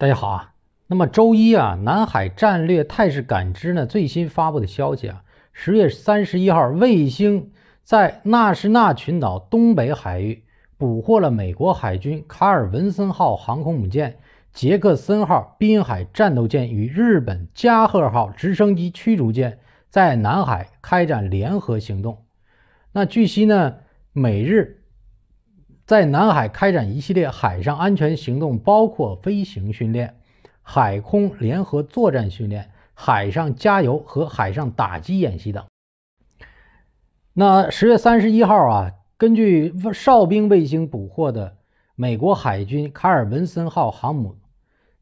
大家好啊，那么周一啊，南海战略态势感知呢最新发布的消息啊，十月三十一号，卫星在纳什纳群岛东北海域捕获了美国海军卡尔文森号航空母舰、杰克森号滨海战斗舰与日本加贺号直升机驱逐舰在南海开展联合行动。那据悉呢，美日。在南海开展一系列海上安全行动，包括飞行训练、海空联合作战训练、海上加油和海上打击演习等。那十月三十一号啊，根据哨兵卫星捕获的美国海军卡尔文森号航母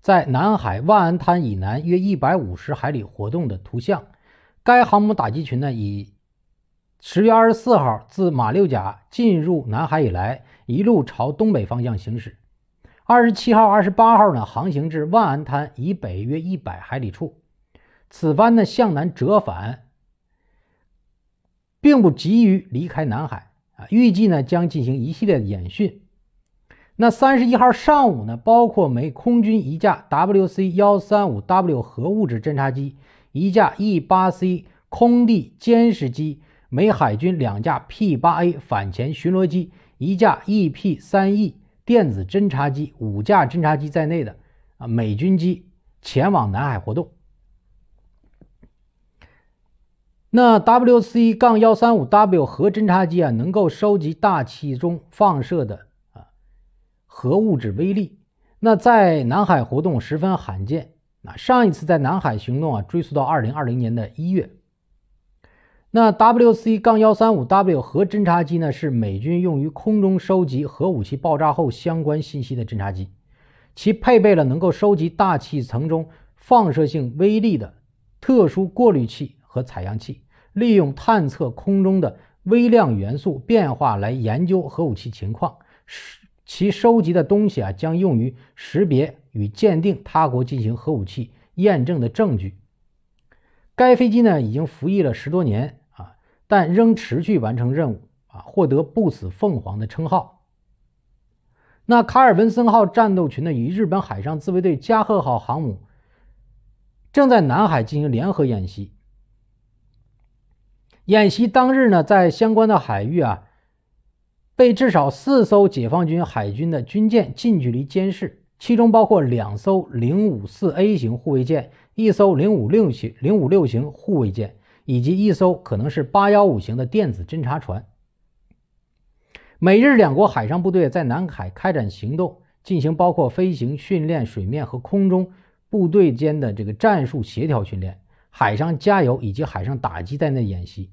在南海万安滩以南约一百五十海里活动的图像，该航母打击群呢以。十月二十四号，自马六甲进入南海以来，一路朝东北方向行驶。二十七号、二十八号呢，航行至万安滩以北约一百海里处。此番呢，向南折返，并不急于离开南海啊。预计呢，将进行一系列的演训。那三十一号上午呢，包括美空军一架 WC 幺三五 W 核物质侦察机，一架 E 八 C 空地监视机。美海军两架 P 八 A 反潜巡逻机、一架 EP 三 E 电子侦察机、五架侦察机在内的啊美军机前往南海活动。那 WC 杠幺三五 W 核侦察机啊，能够收集大气中放射的啊核物质微粒。那在南海活动十分罕见。那上一次在南海行动啊，追溯到二零二零年的一月。那 WC 杠幺三五 W 核侦察机呢，是美军用于空中收集核武器爆炸后相关信息的侦察机，其配备了能够收集大气层中放射性微粒的特殊过滤器和采样器，利用探测空中的微量元素变化来研究核武器情况。是其收集的东西啊，将用于识别与鉴定他国进行核武器验证的证据。该飞机呢，已经服役了十多年。但仍持续完成任务啊，获得“不死凤凰”的称号。那卡尔文森号战斗群呢，与日本海上自卫队加贺号航母正在南海进行联合演习。演习当日呢，在相关的海域啊，被至少四艘解放军海军的军舰近距离监视，其中包括两艘 054A 型护卫舰，一艘056型056型护卫舰。以及一艘可能是八幺五型的电子侦察船。美日两国海上部队在南海开展行动，进行包括飞行训练、水面和空中部队间的这个战术协调训练、海上加油以及海上打击在内演习。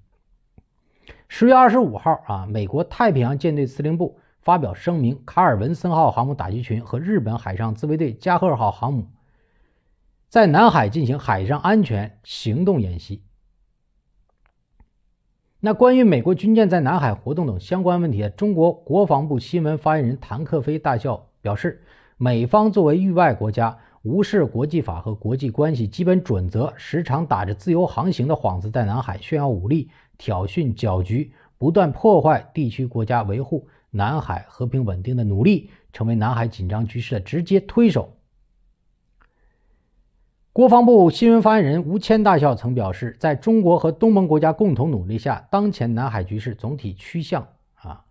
十月二十五号啊，美国太平洋舰队司令部发表声明，卡尔文森号航母打击群和日本海上自卫队加贺号航母在南海进行海上安全行动演习。那关于美国军舰在南海活动等相关问题，中国国防部新闻发言人谭克飞大校表示，美方作为域外国家，无视国际法和国际关系基本准则，时常打着自由航行的幌子在南海炫耀武力、挑衅搅局，不断破坏地区国家维护南海和平稳定的努力，成为南海紧张局势的直接推手。国防部新闻发言人吴谦大校曾表示，在中国和东盟国家共同努力下，当前南海局势总体趋向啊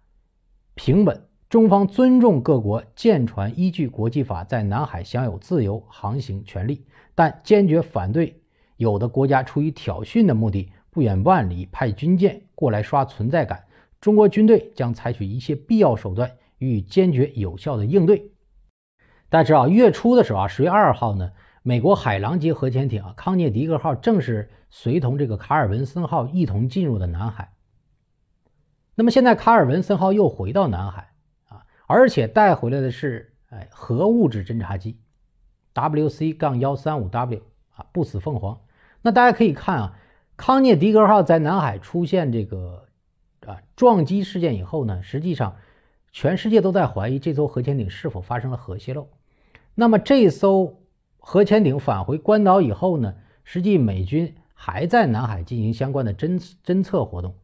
平稳。中方尊重各国舰船依据国际法在南海享有自由航行权利，但坚决反对有的国家出于挑衅的目的，不远万里派军舰过来刷存在感。中国军队将采取一切必要手段，予以坚决有效的应对。但是啊，月初的时候啊，十月二号呢。美国海狼级核潜艇啊，康涅狄格号正是随同这个卡尔文森号一同进入的南海。那么现在卡尔文森号又回到南海啊，而且带回来的是哎核物质侦察机 W C 杠幺三五 W 啊不死凤凰。那大家可以看啊，康涅狄格号在南海出现这个啊撞击事件以后呢，实际上全世界都在怀疑这艘核潜艇是否发生了核泄漏。那么这艘。核潜艇返回关岛以后呢，实际美军还在南海进行相关的侦侦测活动，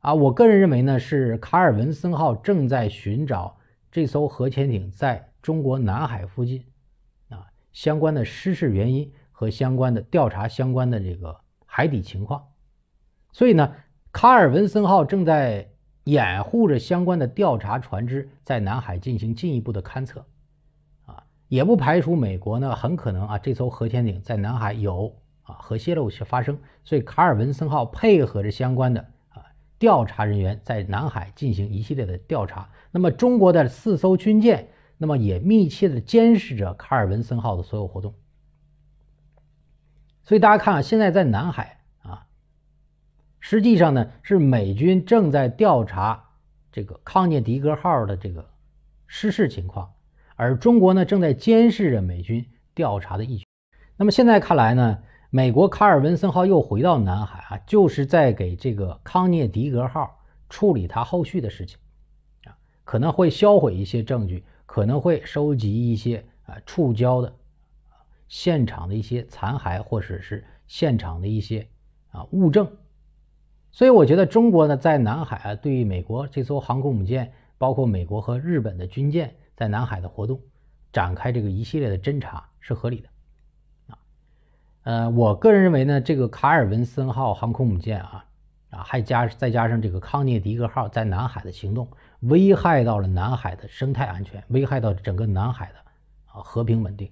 啊，我个人认为呢，是卡尔文森号正在寻找这艘核潜艇在中国南海附近啊相关的失事原因和相关的调查相关的这个海底情况，所以呢，卡尔文森号正在掩护着相关的调查船只在南海进行进一步的勘测。也不排除美国呢，很可能啊，这艘核潜艇在南海有啊核泄漏发生，所以卡尔文森号配合着相关的啊调查人员在南海进行一系列的调查。那么中国的四艘军舰，那么也密切的监视着卡尔文森号的所有活动。所以大家看，现在在南海啊，实际上呢是美军正在调查这个康涅狄格号的这个失事情况。而中国呢，正在监视着美军调查的意那么现在看来呢，美国卡尔文森号又回到南海啊，就是在给这个康涅狄格号处理它后续的事情啊，可能会销毁一些证据，可能会收集一些啊触礁的啊现场的一些残骸，或者是现场的一些啊物证。所以我觉得，中国呢在南海啊，对于美国这艘航空母舰，包括美国和日本的军舰。在南海的活动，展开这个一系列的侦查是合理的，啊，呃，我个人认为呢，这个卡尔文森号航空母舰啊，啊，还加再加上这个康涅狄格号在南海的行动，危害到了南海的生态安全，危害到整个南海的啊和平稳定。